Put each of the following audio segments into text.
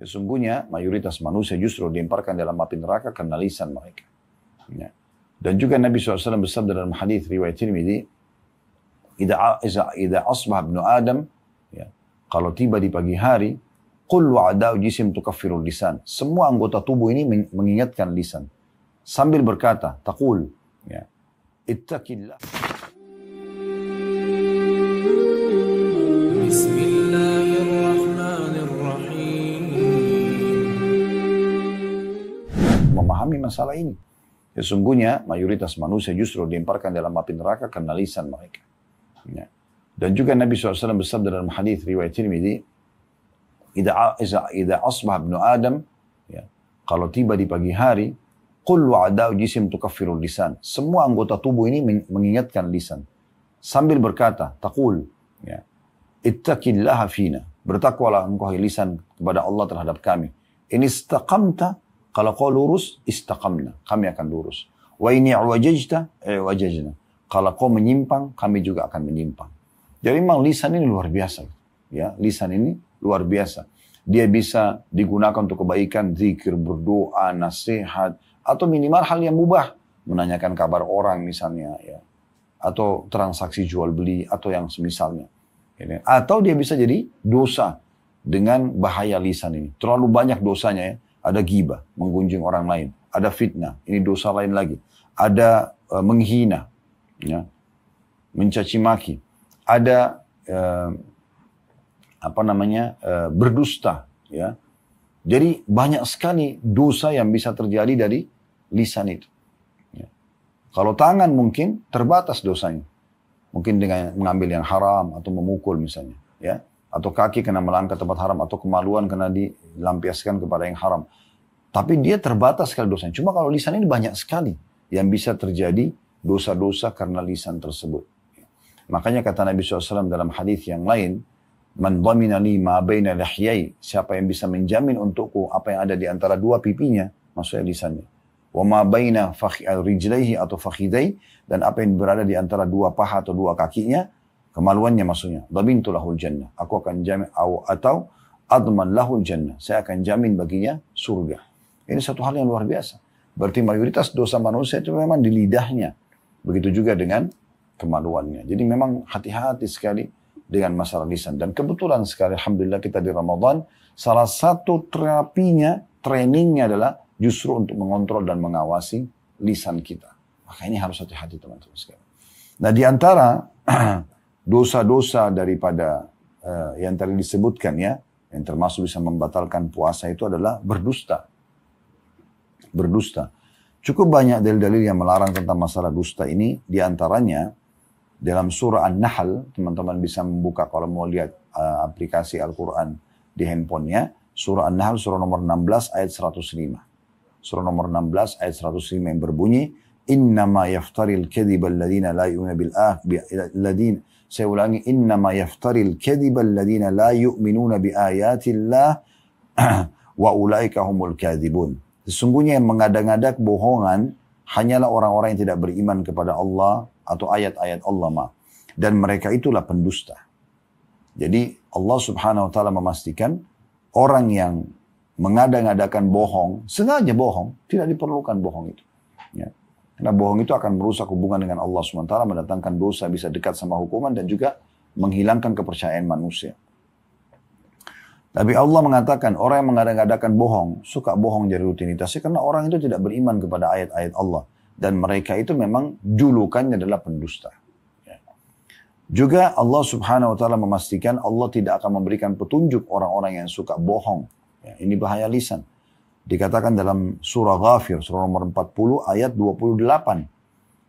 Sesungguhnya ya, mayoritas manusia justru dilemparkan dalam api neraka karena lisan mereka. Ya. Dan juga Nabi SAW bersabda dalam hadis riwayat Tirmidzi, "Idza idza asbah ibnu Adam, ya, kalau tiba di pagi hari, kullu adau jisim tukaffirul lisan." Semua anggota tubuh ini mengingatkan lisan sambil berkata, "Taqul, ya, ittaqillah." masalah ini. Sesungguhnya mayoritas manusia justru dilemparkan dalam api neraka karena lisan mereka. Ya. Dan juga Nabi SAW bersabda dalam hadis riwayat Tirmidzi, "Idza idza asbah ibnu Adam, ya, kalau tiba di pagi hari, qul wa adau jisim tukaffirul lisan." Semua anggota tubuh ini mengingatkan lisan sambil berkata, "Taqul, ya, ittaqillaha fina." Bertakwalah engkau lisan kepada Allah terhadap kami. Ini istaqamta kalau kau lurus, istakamna. Kami akan lurus. Wa ini wajajta, eh, wajajna. Kalau kau menyimpang, kami juga akan menyimpang. Jadi memang lisan ini luar biasa. Ya, lisan ini luar biasa. Dia bisa digunakan untuk kebaikan, zikir, berdoa, nasihat, atau minimal hal yang mubah. Menanyakan kabar orang misalnya, ya. Atau transaksi jual beli, atau yang semisalnya. Atau dia bisa jadi dosa dengan bahaya lisan ini. Terlalu banyak dosanya ya. Ada gibah, menggunjing orang lain. Ada fitnah, ini dosa lain lagi. Ada uh, menghina, ya, mencaci maki. Ada uh, apa namanya uh, berdusta, ya. Jadi banyak sekali dosa yang bisa terjadi dari lisan itu. Ya. Kalau tangan mungkin terbatas dosanya, mungkin dengan mengambil yang haram atau memukul misalnya, ya atau kaki kena melangkah tempat haram atau kemaluan kena dilampiaskan kepada yang haram. Tapi dia terbatas sekali dosanya. Cuma kalau lisan ini banyak sekali yang bisa terjadi dosa-dosa karena lisan tersebut. Makanya kata Nabi SAW dalam hadis yang lain, Man dhamina li ma baina lahyai. Siapa yang bisa menjamin untukku apa yang ada di antara dua pipinya, maksudnya lisannya. Wa ma baina rijlaihi atau fakhidai. Dan apa yang berada di antara dua paha atau dua kakinya, Kemaluannya maksudnya. Dabintu lahul jannah. Aku akan jamin. Atau adman lahul jannah. Saya akan jamin baginya surga. Ini satu hal yang luar biasa. Berarti mayoritas dosa manusia itu memang di lidahnya. Begitu juga dengan kemaluannya. Jadi memang hati-hati sekali dengan masalah lisan. Dan kebetulan sekali, Alhamdulillah kita di Ramadan, salah satu terapinya, trainingnya adalah justru untuk mengontrol dan mengawasi lisan kita. Makanya ini harus hati-hati teman-teman sekalian. Nah di antara dosa-dosa daripada uh, yang tadi disebutkan ya, yang termasuk bisa membatalkan puasa itu adalah berdusta. Berdusta. Cukup banyak dalil-dalil yang melarang tentang masalah dusta ini, diantaranya dalam surah An-Nahl, teman-teman bisa membuka kalau mau lihat uh, aplikasi Al-Quran di handphonenya, surah An-Nahl surah nomor 16 ayat 105. Surah nomor 16 ayat 105 yang berbunyi, Innama yaftaril kadhiba alladhina la yu'minu bil akhir saya ulangi, innama yaftaril kadhiba alladhina la yu'minuna bi ayatillah wa ulaika humul kadhibun. Sesungguhnya yang mengada-ngada kebohongan hanyalah orang-orang yang tidak beriman kepada Allah atau ayat-ayat Allah ma. Dan mereka itulah pendusta. Jadi Allah subhanahu wa ta'ala memastikan orang yang mengada-ngadakan bohong, sengaja bohong, tidak diperlukan bohong itu. Ya. Karena bohong itu akan merusak hubungan dengan Allah SWT, mendatangkan dosa, bisa dekat sama hukuman, dan juga menghilangkan kepercayaan manusia. Tapi Allah mengatakan orang yang mengadakan bohong, suka bohong jadi rutinitasnya karena orang itu tidak beriman kepada ayat-ayat Allah. Dan mereka itu memang julukannya adalah pendusta. Ya. Juga Allah subhanahu wa ta'ala memastikan Allah tidak akan memberikan petunjuk orang-orang yang suka bohong. Ya, ini bahaya lisan. Dikatakan dalam surah Ghafir, surah nomor 40 ayat 28.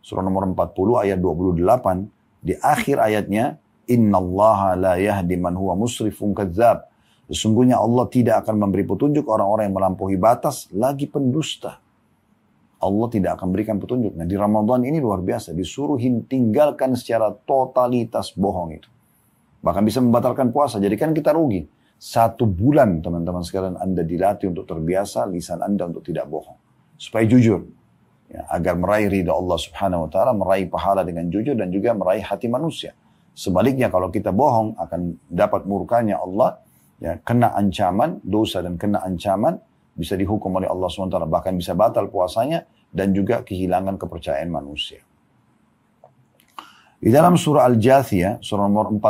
Surah nomor 40 ayat 28, di akhir ayatnya, Inna allaha la yahdi man huwa musrifun kadzab. Sesungguhnya Allah tidak akan memberi petunjuk orang-orang yang melampaui batas lagi pendusta. Allah tidak akan berikan petunjuk. Nah di Ramadan ini luar biasa. Disuruh tinggalkan secara totalitas bohong itu. Bahkan bisa membatalkan puasa. Jadi kan kita rugi. Satu bulan teman-teman sekalian Anda dilatih untuk terbiasa lisan Anda untuk tidak bohong. Supaya jujur. Ya, agar meraih ridha Allah subhanahu wa ta'ala, meraih pahala dengan jujur dan juga meraih hati manusia. Sebaliknya kalau kita bohong akan dapat murkanya Allah, ya, kena ancaman, dosa dan kena ancaman, bisa dihukum oleh Allah SWT, bahkan bisa batal puasanya dan juga kehilangan kepercayaan manusia. Di dalam surah Al-Jathiyah, surah nomor 45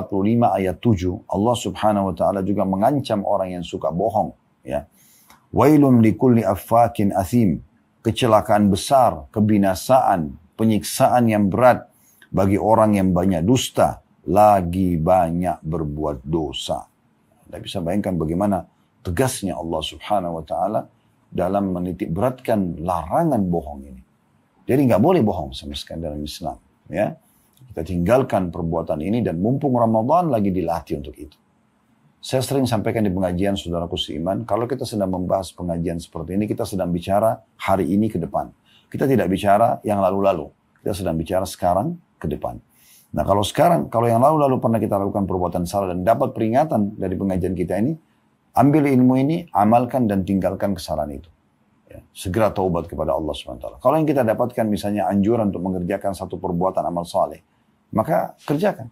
ayat 7, Allah subhanahu wa ta'ala juga mengancam orang yang suka bohong. Ya. Wailun likulli affakin athim. Kecelakaan besar, kebinasaan, penyiksaan yang berat bagi orang yang banyak dusta, lagi banyak berbuat dosa. Anda bisa bayangkan bagaimana tegasnya Allah subhanahu wa ta'ala dalam menitik beratkan larangan bohong ini. Jadi nggak boleh bohong sama sekali dalam Islam. Ya. Kita tinggalkan perbuatan ini dan mumpung Ramadan lagi dilatih untuk itu. Saya sering sampaikan di pengajian saudaraku seiman, kalau kita sedang membahas pengajian seperti ini, kita sedang bicara hari ini ke depan. Kita tidak bicara yang lalu-lalu. Kita sedang bicara sekarang ke depan. Nah kalau sekarang, kalau yang lalu-lalu pernah kita lakukan perbuatan salah dan dapat peringatan dari pengajian kita ini, ambil ilmu ini, amalkan dan tinggalkan kesalahan itu. Ya, segera taubat kepada Allah SWT. Kalau yang kita dapatkan misalnya anjuran untuk mengerjakan satu perbuatan amal saleh, maka kerjakan.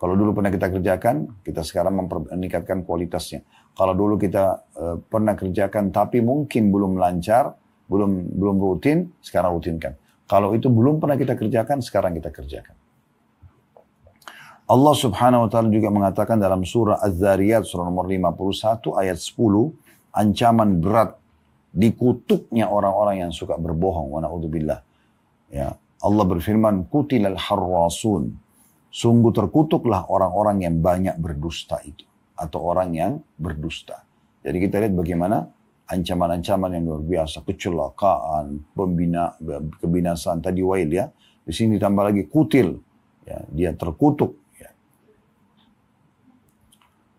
Kalau dulu pernah kita kerjakan, kita sekarang meningkatkan kualitasnya. Kalau dulu kita e, pernah kerjakan tapi mungkin belum lancar, belum belum rutin, sekarang rutinkan. Kalau itu belum pernah kita kerjakan, sekarang kita kerjakan. Allah Subhanahu wa taala juga mengatakan dalam surah Az-Zariyat surah nomor 51 ayat 10, ancaman berat dikutuknya orang-orang yang suka berbohong wa naudzubillah. Ya, Allah berfirman, Kutilal harrasun. Sungguh terkutuklah orang-orang yang banyak berdusta itu. Atau orang yang berdusta. Jadi kita lihat bagaimana ancaman-ancaman yang luar biasa. Kecelakaan, pembina, kebinasaan. Tadi wail ya. Di sini ditambah lagi kutil. Ya, dia terkutuk. Ya.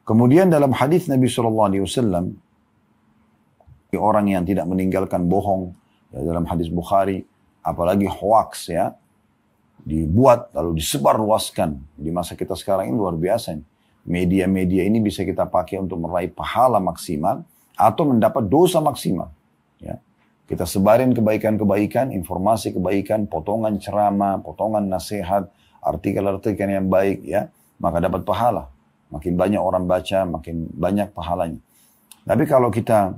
Kemudian dalam hadis Nabi SAW, orang yang tidak meninggalkan bohong, ya, dalam hadis Bukhari, apalagi hoax ya, dibuat lalu disebarluaskan. Di masa kita sekarang ini luar biasa. Media-media ini bisa kita pakai untuk meraih pahala maksimal atau mendapat dosa maksimal. Ya. Kita sebarin kebaikan-kebaikan, informasi kebaikan, potongan ceramah, potongan nasihat, artikel-artikel yang baik ya, maka dapat pahala. Makin banyak orang baca, makin banyak pahalanya. Tapi kalau kita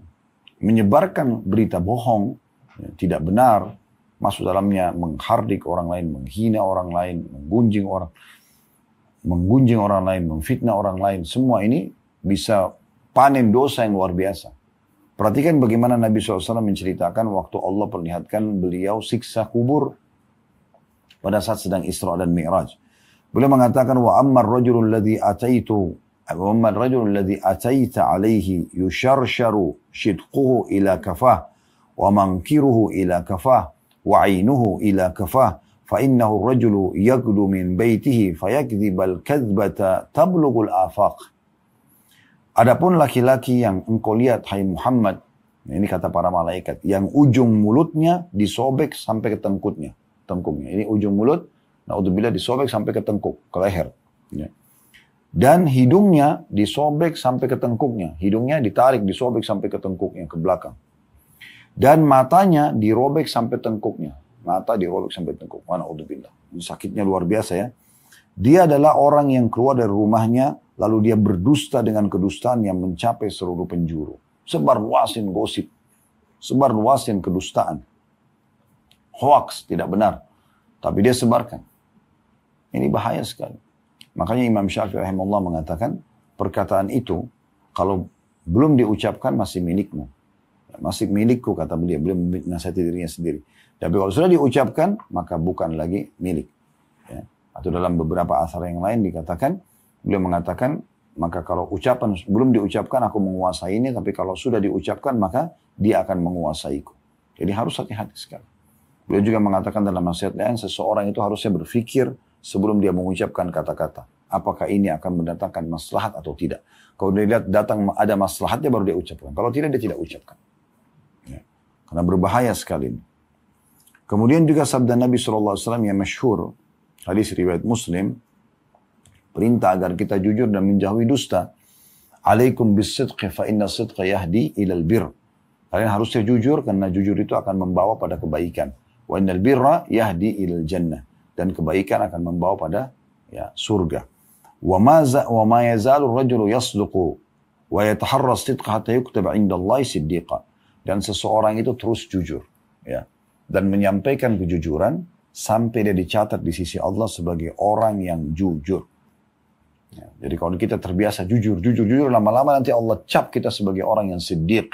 menyebarkan berita bohong, ya, tidak benar, masuk dalamnya menghardik orang lain, menghina orang lain, menggunjing orang menggunjing orang lain, memfitnah orang lain, semua ini bisa panen dosa yang luar biasa. Perhatikan bagaimana Nabi SAW menceritakan waktu Allah perlihatkan beliau siksa kubur pada saat sedang Isra dan Mi'raj. Beliau mengatakan wa ammar rajulul ladzi ataitu eh, wa ammar rajulul ladzi ataita alaihi yusharsharu shidquhu ila kafah wa mankiruhu ila kafah وعينه إلى ila فإنه fa innahu من بيته فيكذب الكذبة تبلغ kadzbata Adapun laki-laki yang engkau lihat hai Muhammad nah ini kata para malaikat yang ujung mulutnya disobek sampai ke tengkuknya tengkuknya ini ujung mulut naudzubillah disobek sampai ke tengkuk ke leher ya. dan hidungnya disobek sampai ke tengkuknya hidungnya ditarik disobek sampai ke tengkuknya ke belakang dan matanya dirobek sampai tengkuknya. Mata dirobek sampai tengkuk. Mana udubillah. Sakitnya luar biasa ya. Dia adalah orang yang keluar dari rumahnya, lalu dia berdusta dengan kedustaan yang mencapai seluruh penjuru. Sebar luasin gosip. Sebar luasin kedustaan. Hoax, tidak benar. Tapi dia sebarkan. Ini bahaya sekali. Makanya Imam Syafi'i rahimahullah mengatakan, perkataan itu, kalau belum diucapkan masih milikmu masih milikku kata beliau. Beliau menasihati dirinya sendiri. Tapi kalau sudah diucapkan, maka bukan lagi milik. Ya. Atau dalam beberapa asar yang lain dikatakan, beliau mengatakan, maka kalau ucapan belum diucapkan aku menguasainya, tapi kalau sudah diucapkan maka dia akan menguasaiku. Jadi harus hati-hati sekali. Beliau juga mengatakan dalam nasihat lain, seseorang itu harusnya berpikir sebelum dia mengucapkan kata-kata. Apakah ini akan mendatangkan maslahat atau tidak. Kalau dia datang ada maslahatnya baru dia ucapkan. Kalau tidak, dia tidak ucapkan. Karena berbahaya sekali. Kemudian juga sabda Nabi SAW yang masyhur hadis riwayat Muslim, perintah agar kita jujur dan menjauhi dusta. Alaikum bisidqi fa inna sidqa yahdi ilal bir. Kalian harusnya jujur karena jujur itu akan membawa pada kebaikan. Wa innal birra yahdi ilal jannah. Dan kebaikan akan membawa pada ya, surga. Wa ma, wa ma yazalu rajulu yasduqu wa yataharra sidqa hatta yuktaba inda Allah siddiqa dan seseorang itu terus jujur ya dan menyampaikan kejujuran sampai dia dicatat di sisi Allah sebagai orang yang jujur. Ya, jadi kalau kita terbiasa jujur, jujur, jujur, lama-lama nanti Allah cap kita sebagai orang yang siddiq.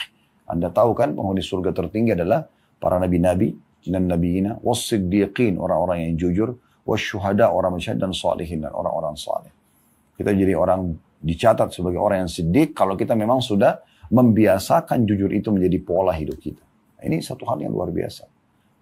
Anda tahu kan penghuni surga tertinggi adalah para nabi-nabi, dan nabiina, was orang-orang yang jujur, wasyuhada, orang masyhad dan salihin, dan orang-orang saleh. Kita jadi orang dicatat sebagai orang yang siddiq kalau kita memang sudah membiasakan jujur itu menjadi pola hidup kita. Ini satu hal yang luar biasa.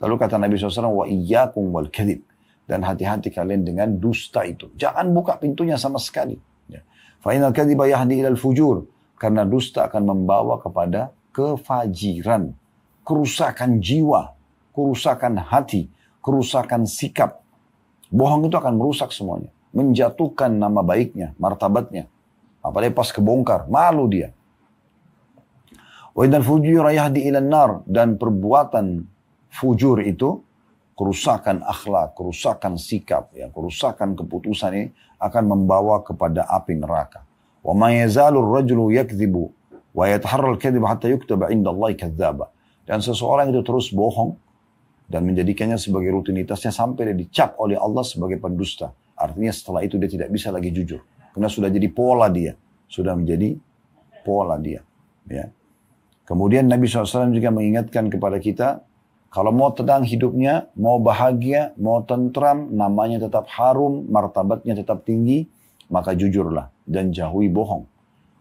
Lalu kata Nabi SAW, wa iyyakum wal kadhib. Dan hati-hati kalian dengan dusta itu. Jangan buka pintunya sama sekali. Ya. Fa'inal inal kadhiba yahdi ilal fujur. Karena dusta akan membawa kepada kefajiran, kerusakan jiwa, kerusakan hati, kerusakan sikap. Bohong itu akan merusak semuanya. Menjatuhkan nama baiknya, martabatnya. Apalagi pas kebongkar, malu dia. Wa fujur yahdi ila nar. Dan perbuatan fujur itu, kerusakan akhlak, kerusakan sikap, ya, kerusakan keputusan ini akan membawa kepada api neraka. Wa ma ar rajulu yakdzibu wa yataharral kadhib hatta yuktaba 'inda Allah kadzdzaba. Dan seseorang itu terus bohong dan menjadikannya sebagai rutinitasnya sampai dia dicap oleh Allah sebagai pendusta. Artinya setelah itu dia tidak bisa lagi jujur. Karena sudah jadi pola dia. Sudah menjadi pola dia. Ya. Kemudian Nabi SAW juga mengingatkan kepada kita, kalau mau tenang hidupnya, mau bahagia, mau tentram, namanya tetap harum, martabatnya tetap tinggi, maka jujurlah dan jauhi bohong.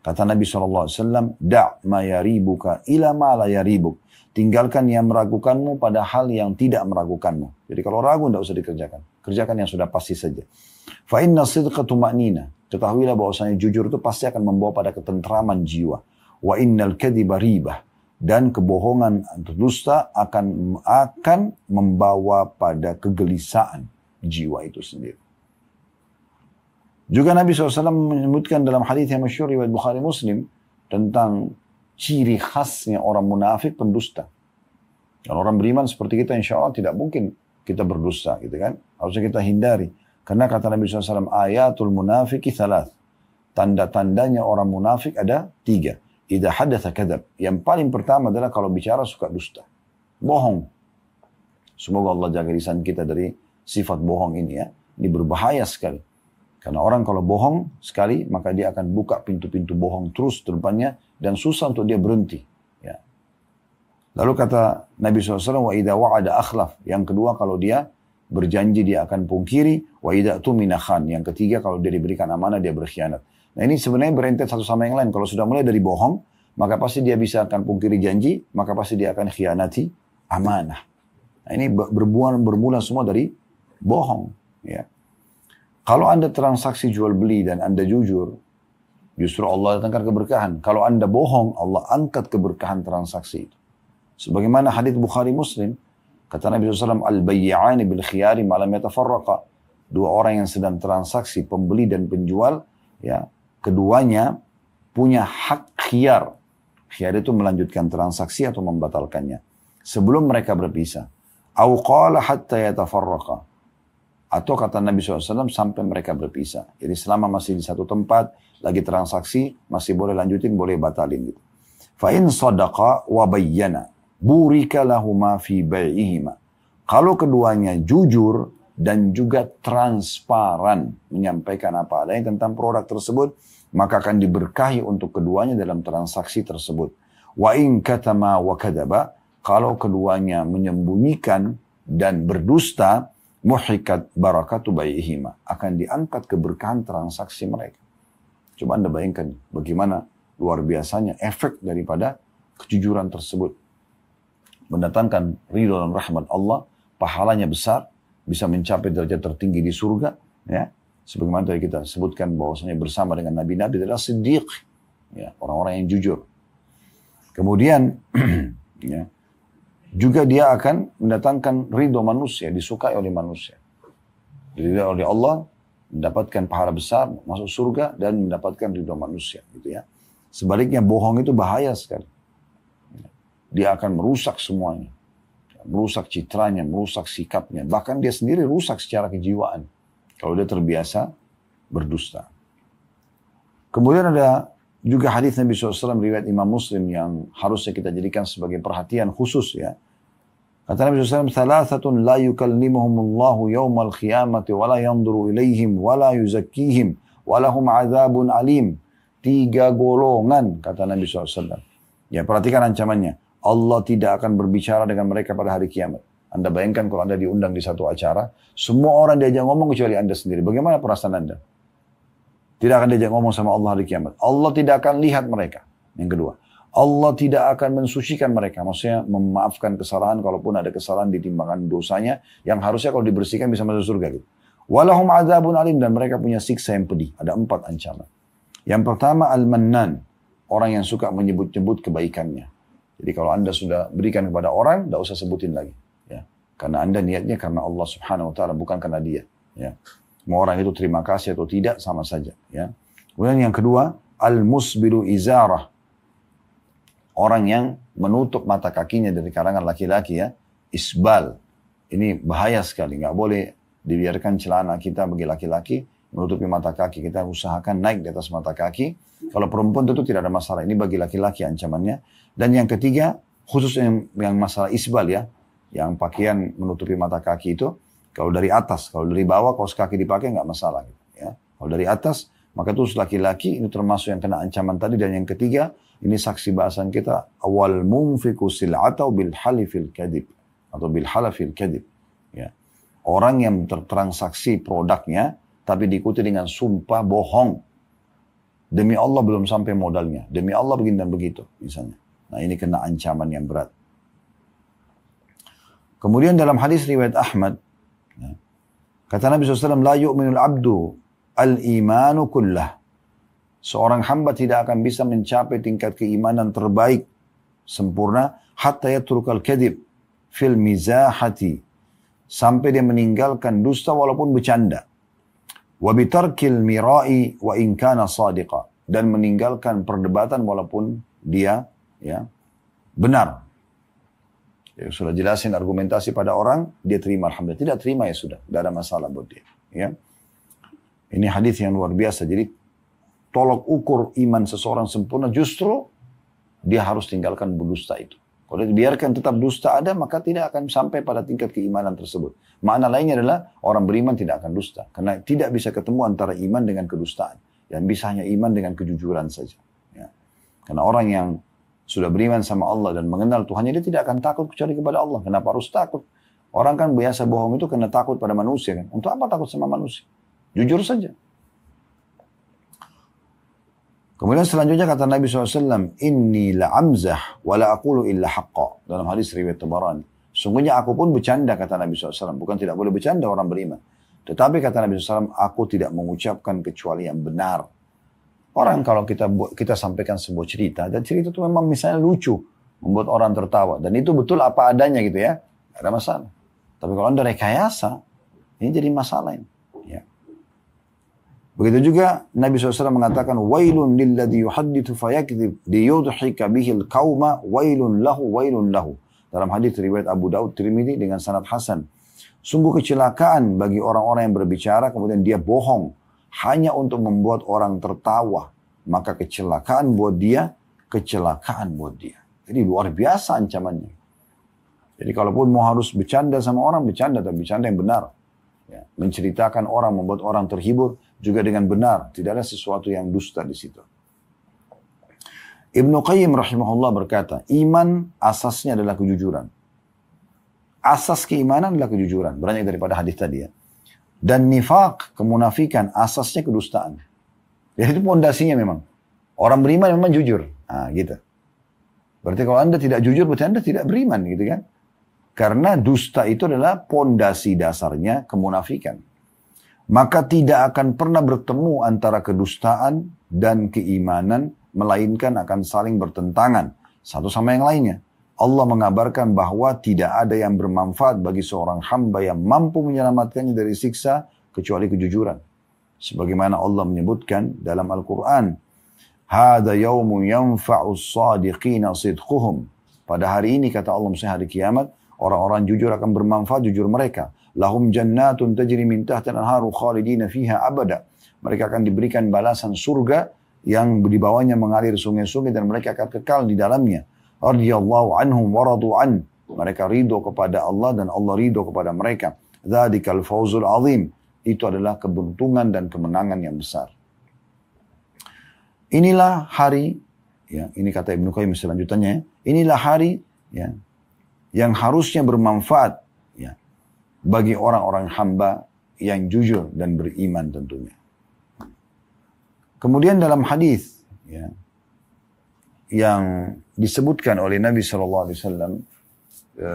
Kata Nabi SAW, Da' ma yaribuka ila ma la yaribuk. Tinggalkan yang meragukanmu pada hal yang tidak meragukanmu. Jadi kalau ragu tidak usah dikerjakan. Kerjakan yang sudah pasti saja. Fa'inna inna sidqa tumanina. Ketahuilah bahwasanya jujur itu pasti akan membawa pada ketentraman jiwa. Wa innal kadhiba ribah. Dan kebohongan atau dusta akan akan membawa pada kegelisahan jiwa itu sendiri. Juga Nabi SAW menyebutkan dalam hadis yang masyhur riwayat Bukhari Muslim tentang ciri khasnya orang munafik pendusta. Dan orang beriman seperti kita insya Allah tidak mungkin kita berdusta gitu kan. Harusnya kita hindari. Karena kata Nabi SAW, ayatul munafiki salat. Tanda-tandanya orang munafik ada tiga. Idza hadatha kadab. Yang paling pertama adalah kalau bicara suka dusta. Bohong. Semoga Allah jaga lisan kita dari sifat bohong ini ya. Ini berbahaya sekali. Karena orang kalau bohong sekali, maka dia akan buka pintu-pintu bohong terus terbanyak dan susah untuk dia berhenti. Ya. Lalu kata Nabi SAW, wa idha wa'ada akhlaf. Yang kedua kalau dia berjanji dia akan pungkiri, wa idha tumina khan. Yang ketiga kalau dia diberikan amanah dia berkhianat. Nah ini sebenarnya berentet satu sama yang lain. Kalau sudah mulai dari bohong, maka pasti dia bisa akan pungkiri janji, maka pasti dia akan khianati amanah. Nah ini berbuah bermula semua dari bohong. Ya. Kalau anda transaksi jual beli dan anda jujur, justru Allah datangkan keberkahan. Kalau anda bohong, Allah angkat keberkahan transaksi itu. Sebagaimana hadits Bukhari Muslim, kata Nabi SAW, Al-bayyi'ani bil khiyari malam yatafarraqa. Dua orang yang sedang transaksi, pembeli dan penjual, ya keduanya punya hak khiar. Khiar itu melanjutkan transaksi atau membatalkannya. Sebelum mereka berpisah. Au qala hatta yatafarraqa. Atau kata Nabi SAW sampai mereka berpisah. Jadi selama masih di satu tempat, lagi transaksi, masih boleh lanjutin, boleh batalin gitu. Fa'in sadaqa wa bayyana. Burika lahuma fi bayihima. Kalau keduanya jujur dan juga transparan menyampaikan apa adanya tentang produk tersebut, maka akan diberkahi untuk keduanya dalam transaksi tersebut. Wa in katama wa kadaba, kalau keduanya menyembunyikan dan berdusta, muhikat barakatu bayihima. Akan diangkat keberkahan transaksi mereka. Coba Anda bayangkan bagaimana luar biasanya efek daripada kejujuran tersebut. Mendatangkan ridho dan rahmat Allah, pahalanya besar, bisa mencapai derajat tertinggi di surga, ya. Sebagaimana tadi kita sebutkan bahwasanya bersama dengan nabi-nabi adalah siddiq. Ya, orang-orang yang jujur. Kemudian ya, juga dia akan mendatangkan ridho manusia, disukai oleh manusia. Ridho oleh Allah, mendapatkan pahala besar, masuk surga, dan mendapatkan ridho manusia. Gitu ya. Sebaliknya bohong itu bahaya sekali. Dia akan merusak semuanya. Merusak citranya, merusak sikapnya. Bahkan dia sendiri rusak secara kejiwaan. Kalau dia terbiasa berdusta. Kemudian ada juga hadis Nabi SAW riwayat Imam Muslim yang harusnya kita jadikan sebagai perhatian khusus ya. Kata Nabi SAW, Thalathatun la yukallimuhumullahu yawmal khiyamati wa la yanduru ilayhim wa la yuzakkihim wa lahum azabun alim. Tiga golongan, kata Nabi SAW. Ya, perhatikan ancamannya. Allah tidak akan berbicara dengan mereka pada hari kiamat. Anda bayangkan kalau Anda diundang di satu acara, semua orang diajak ngomong kecuali Anda sendiri. Bagaimana perasaan Anda? Tidak akan diajak ngomong sama Allah di kiamat. Allah tidak akan lihat mereka. Yang kedua, Allah tidak akan mensucikan mereka. Maksudnya memaafkan kesalahan kalaupun ada kesalahan di timbangan dosanya yang harusnya kalau dibersihkan bisa masuk surga gitu. Walahum azabun alim dan mereka punya siksa yang pedih. Ada empat ancaman. Yang pertama al-mannan, orang yang suka menyebut-nyebut kebaikannya. Jadi kalau Anda sudah berikan kepada orang, tidak usah sebutin lagi. Karena Anda niatnya karena Allah Subhanahu wa taala bukan karena dia, ya. Mau orang itu terima kasih atau tidak sama saja, ya. Kemudian yang kedua, al-musbiru izarah. Orang yang menutup mata kakinya dari karangan laki-laki ya, isbal. Ini bahaya sekali, nggak boleh dibiarkan celana kita bagi laki-laki menutupi mata kaki. Kita usahakan naik di atas mata kaki. Kalau perempuan tentu tidak ada masalah. Ini bagi laki-laki ancamannya. Dan yang ketiga, khusus yang, yang masalah isbal ya, yang pakaian menutupi mata kaki itu, kalau dari atas, kalau dari bawah kaos kaki dipakai nggak masalah gitu ya. Kalau dari atas, maka terus laki-laki ini termasuk yang kena ancaman tadi dan yang ketiga, ini saksi bahasan kita awal munfiku atau bil halifil kadib atau bil halafil kadib ya. Orang yang tertransaksi produknya tapi diikuti dengan sumpah bohong. Demi Allah belum sampai modalnya. Demi Allah begini dan begitu misalnya. Nah ini kena ancaman yang berat. Kemudian dalam hadis riwayat Ahmad, ya, kata Nabi SAW, La yu'minul abdu al-imanu kullah. Seorang hamba tidak akan bisa mencapai tingkat keimanan terbaik, sempurna, hatta yatrukal kadib fil mizahati. Sampai dia meninggalkan dusta walaupun bercanda. Wabitarkil mirai wa inkana sadiqa. Dan meninggalkan perdebatan walaupun dia ya benar Ya, sudah jelasin argumentasi pada orang, dia terima alhamdulillah. Tidak terima ya sudah, tidak ada masalah buat dia. Ya. Ini hadis yang luar biasa. Jadi tolok ukur iman seseorang sempurna justru dia harus tinggalkan berdusta itu. Kalau dibiarkan tetap dusta ada, maka tidak akan sampai pada tingkat keimanan tersebut. Makna lainnya adalah orang beriman tidak akan dusta. Karena tidak bisa ketemu antara iman dengan kedustaan. Yang bisa hanya iman dengan kejujuran saja. Ya. Karena orang yang sudah beriman sama Allah dan mengenal Tuhannya, dia tidak akan takut kecuali kepada Allah. Kenapa harus takut? Orang kan biasa bohong itu karena takut pada manusia kan. Untuk apa takut sama manusia? Jujur saja. Kemudian selanjutnya kata Nabi SAW, Inni amzah wa la la'akulu illa haqqa. Dalam hadis riwayat Tabarani. Sungguhnya aku pun bercanda, kata Nabi SAW. Bukan tidak boleh bercanda orang beriman. Tetapi kata Nabi SAW, aku tidak mengucapkan kecuali yang benar. Orang kalau kita kita sampaikan sebuah cerita dan cerita itu memang misalnya lucu, membuat orang tertawa dan itu betul apa adanya gitu ya, Gak ada masalah. Tapi kalau anda rekayasa, ini jadi masalah ini. Ya. Begitu juga Nabi SAW mengatakan, Wailun lilladhi yuhadditu fayakdib liyudhika bihil kauma wailun lahu wailun lahu. Dalam hadis riwayat Abu Daud Tirmidzi dengan sanad Hasan. Sungguh kecelakaan bagi orang-orang yang berbicara kemudian dia bohong hanya untuk membuat orang tertawa, maka kecelakaan buat dia, kecelakaan buat dia. Jadi luar biasa ancamannya. Jadi kalaupun mau harus bercanda sama orang, bercanda tapi bercanda yang benar. Ya, menceritakan orang, membuat orang terhibur juga dengan benar. Tidak ada sesuatu yang dusta di situ. Ibnu Qayyim rahimahullah berkata, iman asasnya adalah kejujuran. Asas keimanan adalah kejujuran. Beranjak daripada hadis tadi ya. Dan nifak, kemunafikan, asasnya kedustaan. ya itu pondasinya memang. Orang beriman memang jujur. Nah, gitu. Berarti kalau Anda tidak jujur, berarti Anda tidak beriman, gitu kan? Karena dusta itu adalah pondasi dasarnya kemunafikan. Maka tidak akan pernah bertemu antara kedustaan dan keimanan, melainkan akan saling bertentangan satu sama yang lainnya. Allah mengabarkan bahwa tidak ada yang bermanfaat bagi seorang hamba yang mampu menyelamatkannya dari siksa kecuali kejujuran. Sebagaimana Allah menyebutkan dalam Al-Quran, Hada yawmu yanfa'u sadiqina sidquhum. Pada hari ini kata Allah misalnya hari kiamat, orang-orang jujur akan bermanfaat jujur mereka. Lahum jannatun tajri min tahtan anharu khalidina fiha abada. Mereka akan diberikan balasan surga yang di bawahnya mengalir sungai-sungai dan mereka akan kekal di dalamnya radhiyallahu anhum waradu an. Mereka ridho kepada Allah dan Allah ridho kepada mereka. Dzalikal fawzul azim. Itu adalah keberuntungan dan kemenangan yang besar. Inilah hari ya, ini kata Ibnu Qayyim selanjutnya, inilah hari ya yang harusnya bermanfaat ya bagi orang-orang hamba yang jujur dan beriman tentunya. Kemudian dalam hadis ya, yang disebutkan oleh Nabi Shallallahu Alaihi Wasallam ya,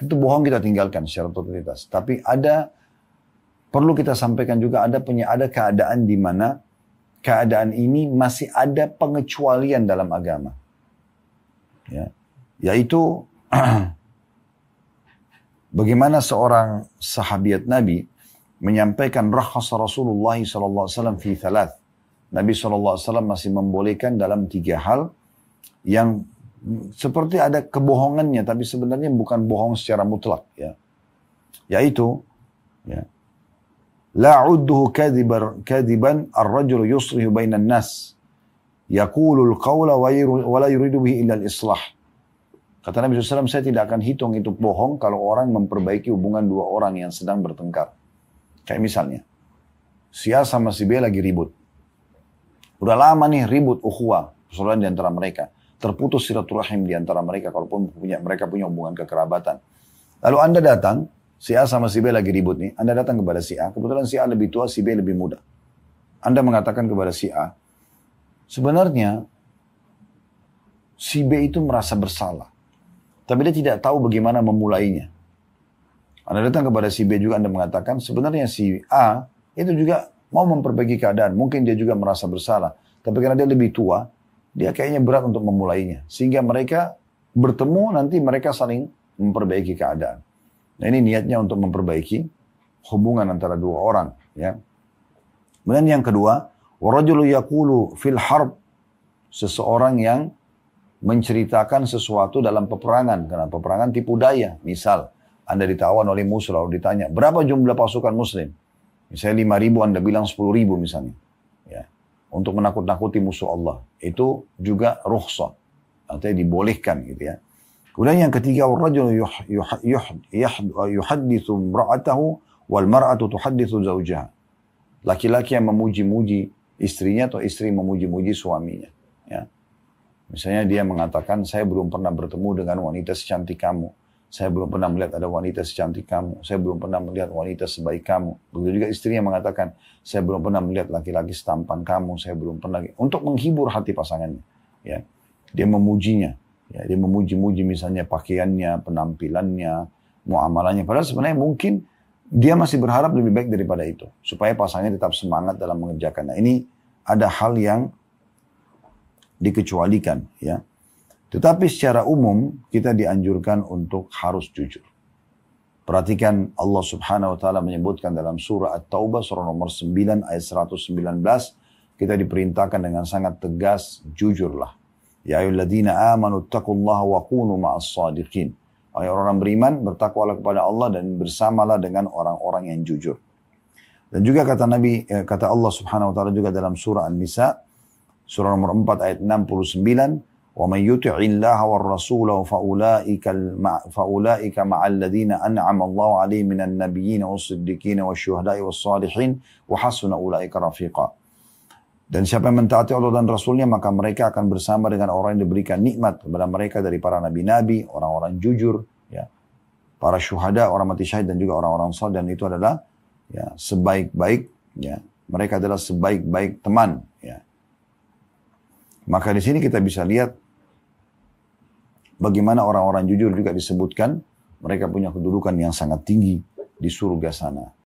tentu bohong kita tinggalkan secara totalitas. Tapi ada perlu kita sampaikan juga ada punya ada keadaan di mana keadaan ini masih ada pengecualian dalam agama. Ya, yaitu bagaimana seorang Sahabat Nabi menyampaikan rahasia Rasulullah Wasallam fi thalath. Nabi SAW masih membolehkan dalam tiga hal yang seperti ada kebohongannya, tapi sebenarnya bukan bohong secara mutlak. Ya. Yaitu, ya, La'udduhu kadiban ar-rajul yusrihu bainan nas. Yakulul qawla wa la yuridu bihi illa al-islah. Kata Nabi SAW, saya tidak akan hitung itu bohong kalau orang memperbaiki hubungan dua orang yang sedang bertengkar. Kayak misalnya, si A sama si B lagi ribut. Udah lama nih ribut ukhuwah, persaudaraan di antara mereka. Terputus silaturahim di antara mereka, kalaupun punya, mereka punya hubungan kekerabatan. Lalu Anda datang, si A sama si B lagi ribut nih. Anda datang kepada si A, kebetulan si A lebih tua, si B lebih muda. Anda mengatakan kepada si A, sebenarnya si B itu merasa bersalah. Tapi dia tidak tahu bagaimana memulainya. Anda datang kepada si B juga Anda mengatakan sebenarnya si A itu juga mau memperbaiki keadaan. Mungkin dia juga merasa bersalah. Tapi karena dia lebih tua, dia kayaknya berat untuk memulainya. Sehingga mereka bertemu nanti mereka saling memperbaiki keadaan. Nah ini niatnya untuk memperbaiki hubungan antara dua orang. Ya. Kemudian yang kedua, وَرَجُلُ يَقُولُ fil harb. Seseorang yang menceritakan sesuatu dalam peperangan. Karena peperangan tipu daya. Misal, Anda ditawan oleh musuh lalu ditanya, berapa jumlah pasukan muslim? Misalnya 5 ribu, Anda bilang 10 ribu misalnya. Ya. Untuk menakut-nakuti musuh Allah. Itu juga rukhsah. Artinya dibolehkan gitu ya. Kemudian yang ketiga, rajul yuh, yuh, yuh, yuhadithu mra'atahu wal mar'atu tuhadithu zawjaha. Laki-laki yang memuji-muji istrinya atau istri memuji-muji suaminya. Ya. Misalnya dia mengatakan, saya belum pernah bertemu dengan wanita secantik kamu. Saya belum pernah melihat ada wanita secantik kamu. Saya belum pernah melihat wanita sebaik kamu. Begitu juga istrinya mengatakan, saya belum pernah melihat laki-laki setampan kamu. Saya belum pernah. Untuk menghibur hati pasangannya. Ya. Dia memujinya. Ya, dia memuji-muji misalnya pakaiannya, penampilannya, muamalahnya. Padahal sebenarnya mungkin dia masih berharap lebih baik daripada itu. Supaya pasangannya tetap semangat dalam mengerjakan. Nah ini ada hal yang dikecualikan. ya tetapi secara umum kita dianjurkan untuk harus jujur. Perhatikan Allah subhanahu wa ta'ala menyebutkan dalam surah At-Taubah surah nomor 9 ayat 119. Kita diperintahkan dengan sangat tegas, jujurlah. Ya ayyuhalladzina amanu takullaha wa kunu ma'as sadiqin. orang-orang beriman bertakwalah kepada Allah dan bersamalah dengan orang-orang yang jujur. Dan juga kata Nabi eh, kata Allah Subhanahu wa taala juga dalam surah An-Nisa surah nomor 4 ayat 69 ومن يطع الله والرسول فأولئك المع... فأولئك مع الذين أنعم الله عليهم من النبيين والصديقين والشهداء والصالحين وحسن أولئك رفيقا Dan siapa yang mentaati Allah dan Rasulnya maka mereka akan bersama dengan orang yang diberikan nikmat kepada mereka dari para nabi-nabi, orang-orang jujur, ya, para syuhada, orang mati syahid dan juga orang-orang saleh dan itu adalah ya, sebaik-baik ya, mereka adalah sebaik-baik teman ya. Maka di sini kita bisa lihat Bagaimana orang-orang jujur juga disebutkan mereka punya kedudukan yang sangat tinggi di surga sana.